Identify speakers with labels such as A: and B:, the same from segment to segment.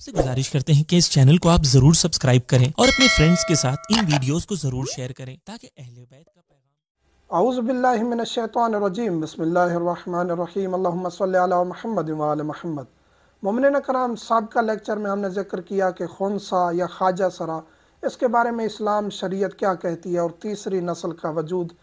A: आपसे गुजारिश करते हैं कि इस चैनल को आप जरूर सब्सक्राइब करें और अपने फ्रेंड्स के साथ इन वीडियोस को जरूर शेयर करें ताकि अहले बैत का पैगाम बिल्लाहि मिनश रजीम बिस्मिल्लाहिर रहमानिर रहीम اللهم صل على محمد وعلى محمد मोमिनन ममिन साहब का लेक्चर में हमने जिक्र किया कि खुनसा या खाजा सरा इसके बारे में इस्लाम शरीयत क्या कहती है और तीसरी नस्ल का वजूद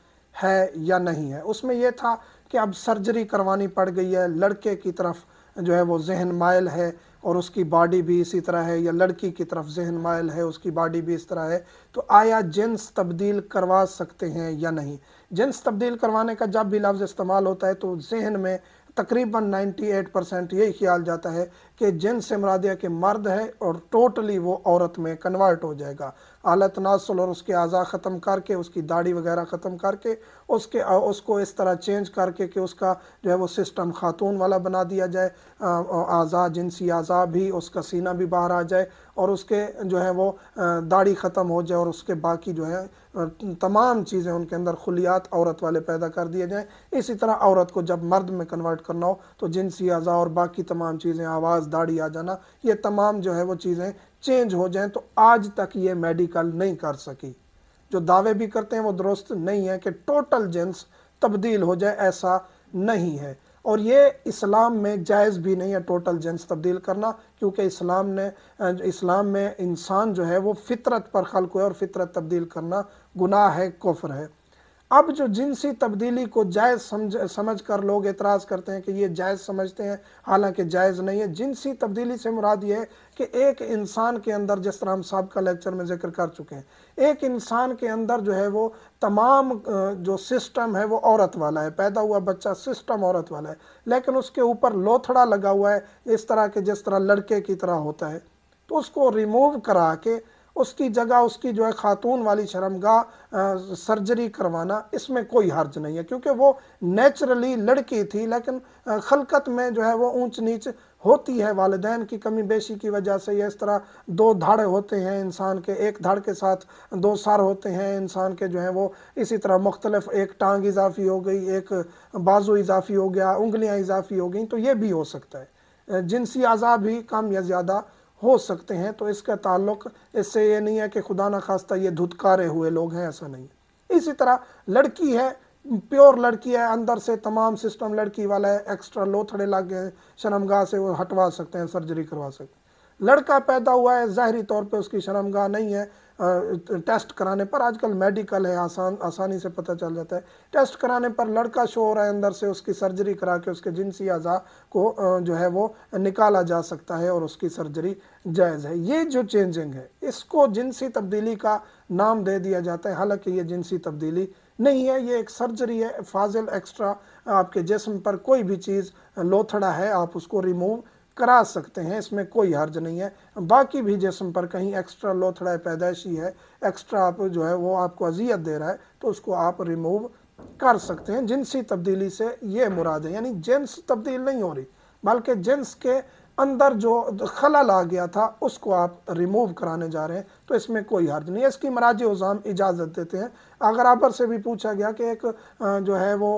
A: है या नहीं है उसमें यह था कि अब सर्जरी करवानी पड़ गई है लड़के की तरफ जो है वो जहन मायल है और उसकी बॉडी भी इसी तरह है या लड़की की तरफ जहन मायल है उसकी बॉडी भी इस तरह है तो आया जेंस तब्दील करवा सकते हैं या नहीं जेंस तब्दील करवाने का जब भी लफ्ज़ इस्तेमाल होता है तो जहन में तकरीबन 98 परसेंट यही ख्याल जाता है कि जेंस मरादिया के मर्द है और टोटली वो औरत में कन्वर्ट हो जाएगा आला तनासल और उसके अज़ा ख़त्म करके उसकी दाढ़ी वगैरह ख़त्म करके उसके उसको इस तरह चेंज करके कि उसका जो है वो सिस्टम खातून वाला बना दिया जाए अज़ा जिनसी अज़ा भी उसका सीना भी बाहर आ जाए और उसके जो है वो दाढ़ी ख़त्म हो जाए और उसके बाकी जो है तमाम चीज़ें उनके अंदर खुलियात औरत वाले पैदा कर दिए जाएँ इसी तरह औरत को जब मर्द में कन्वर्ट करना हो तो जिनसी अज़ा और बाकी तमाम चीज़ें आवाज़ दाढ़ी आ जाना ये तमाम जो है वो चीज़ें चेंज हो जाएँ तो आज तक ये मेडिकल नहीं कर सकी जो दावे भी करते हैं वो दुरुस्त नहीं है कि टोटल जेंस तब्दील हो जाए ऐसा नहीं है और ये इस्लाम में जायज़ भी नहीं है टोटल जेंस तब्दील करना क्योंकि इस्लाम ने इस्लाम में इंसान जो है वो फितरत पर खल हुआ और फितरत तब्दील करना गुनाह है कुफ्र है अब जो जिनसी तब्दीली को जायज़ समझ समझ कर लोग एतराज़ करते हैं कि ये जायज़ समझते हैं हालांकि जायज़ नहीं है जिनसी तब्दीली से मुराद ये है कि एक इंसान के अंदर जिस तरह हम सबका लेक्चर में जिक्र कर चुके हैं एक इंसान के अंदर जो है वो तमाम जो सिस्टम है वो औरत वाला है पैदा हुआ बच्चा सिस्टम औरत वाला है लेकिन उसके ऊपर लोथड़ा लगा हुआ है इस तरह के जिस तरह लड़के की तरह होता है तो उसको रिमूव करा के उसकी जगह उसकी जो है खातून वाली शर्मगा सर्जरी करवाना इसमें कोई हर्ज नहीं है क्योंकि वो नेचुरली लड़की थी लेकिन खलकत में जो है वो ऊंच नीच होती है वालदेन की कमी बेशी की वजह से यह इस तरह दो धड़ होते हैं इंसान के एक धड़ के साथ दो सर होते हैं इंसान के जो है वो इसी तरह मुख्तलफ एक टांग इजाफी हो गई एक बाजू इजाफी हो गया उंगलियाँ इजाफी हो गई तो ये भी हो सकता है जिनसी अज़ा भी कम या ज़्यादा हो सकते हैं तो इसका ताल्लुक इससे ये नहीं है कि खुदा ना खास्ता ये धुतकारे हुए लोग हैं ऐसा नहीं इसी तरह लड़की है प्योर लड़की है अंदर से तमाम सिस्टम लड़की वाला है एक्स्ट्रा लोथड़े लग गए से वो हटवा सकते हैं सर्जरी करवा सकते हैं लड़का पैदा हुआ है ज़ाहरी तौर पे उसकी शर्मगाह नहीं है टेस्ट कराने पर आजकल मेडिकल है आसान आसानी से पता चल जाता है टेस्ट कराने पर लड़का शो हो रहा है अंदर से उसकी सर्जरी करा के उसके जिनसी अज़ा को जो है वो निकाला जा सकता है और उसकी सर्जरी जायज़ है ये जो चेंजिंग है इसको जिनसी तब्दीली का नाम दे दिया जाता है हालांकि ये जिनसी तब्दीली नहीं है ये एक सर्जरी है फाजिल एक्स्ट्रा आपके जिसम पर कोई भी चीज़ लोथड़ा है आप उसको रिमूव करा सकते हैं इसमें कोई हर्ज नहीं है बाकी भी जिसम पर कहीं एक्स्ट्रा लोथड़ा पैदाइशी है एक्स्ट्रा आप जो है वो आपको अजियत दे रहा है तो उसको आप रिमूव कर सकते हैं जिनसी तब्दीली से ये मुराद है यानी जेंस तब्दील नहीं हो रही बल्कि जेंस के अंदर जो खलल आ गया था उसको आप रिमूव कराने जा रहे हैं तो इसमें कोई हर्ज नहीं है इसकी मराज उजाम इजाज़त देते हैं अगर आप से भी पूछा गया कि एक जो है वो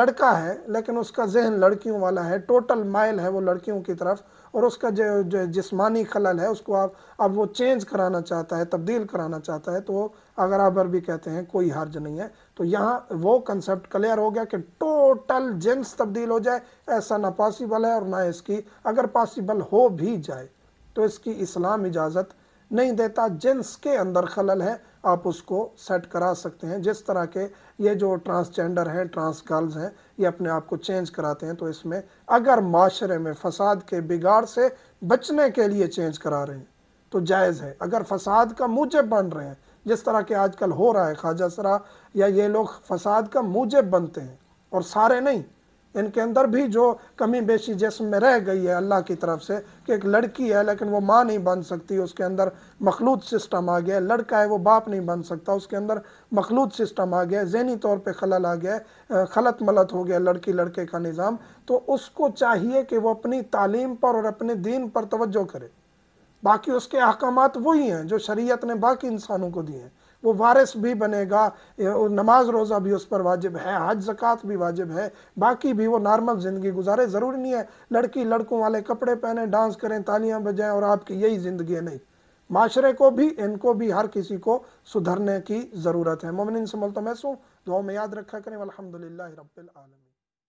A: लड़का है लेकिन उसका जहन लड़कियों वाला है टोटल माइल है वो लड़कियों की तरफ और उसका जो, जो जिसमानी खलल है उसको आप अब वो चेंज कराना चाहता है तब्दील कराना चाहता है तो अगर आप भी कहते हैं कोई हर्ज नहीं है तो यहाँ वो कंसेप्ट क्लियर हो गया कि टोटल जेंस तब्दील हो जाए ऐसा ना पॉसिबल है और ना इसकी अगर पॉसिबल हो भी जाए तो इसकी इस्लाम इजाज़त नहीं देता जेंस के अंदर खलल है आप उसको सेट करा सकते हैं जिस तरह के ये जो ट्रांसजेंडर हैं ट्रांस गर्ल्स हैं ये अपने आप को चेंज कराते हैं तो इसमें अगर माशरे में फसाद के बिगाड़ से बचने के लिए चेंज करा रहे हैं तो जायज़ है अगर फसाद का मूजब बन रहे हैं जिस तरह के आजकल हो रहा है ख्वाजा सरा या ये लोग फसाद का मूजब बनते हैं और सारे नहीं इनके अंदर भी जो कमी बेशी जिसम में रह गई है अल्लाह की तरफ से कि एक लड़की है लेकिन वो माँ नहीं बन सकती उसके अंदर मखलूत सिस्टम आ गया लड़का है वो बाप नहीं बन सकता उसके अंदर मखलूत सिस्टम आ गया जहनी तौर पर खलल आ गया खलत मलत हो गया लड़की लड़के का निज़ाम तो उसको चाहिए कि वह अपनी तालीम पर और अपने दीन पर तोज्जो करे बाकी उसके अहकाम वही हैं जो शरीयत ने बाकी इंसानों को दिए हैं वो वारिस भी बनेगा नमाज रोज़ा भी उस पर वाजिब है हज जक़ात भी वाजिब है बाकी भी वो नॉर्मल ज़िंदगी गुजारे ज़रूरी नहीं है लड़की लड़कों वाले कपड़े पहने डांस करें तालियाँ बजाएँ और आपकी यही ज़िंदगी नहीं माशरे को भी इनको भी हर किसी को सुधरने की ज़रूरत है ममिन समलतमैसू दुआ में याद रखा करें अलहमदिल्ला रबालम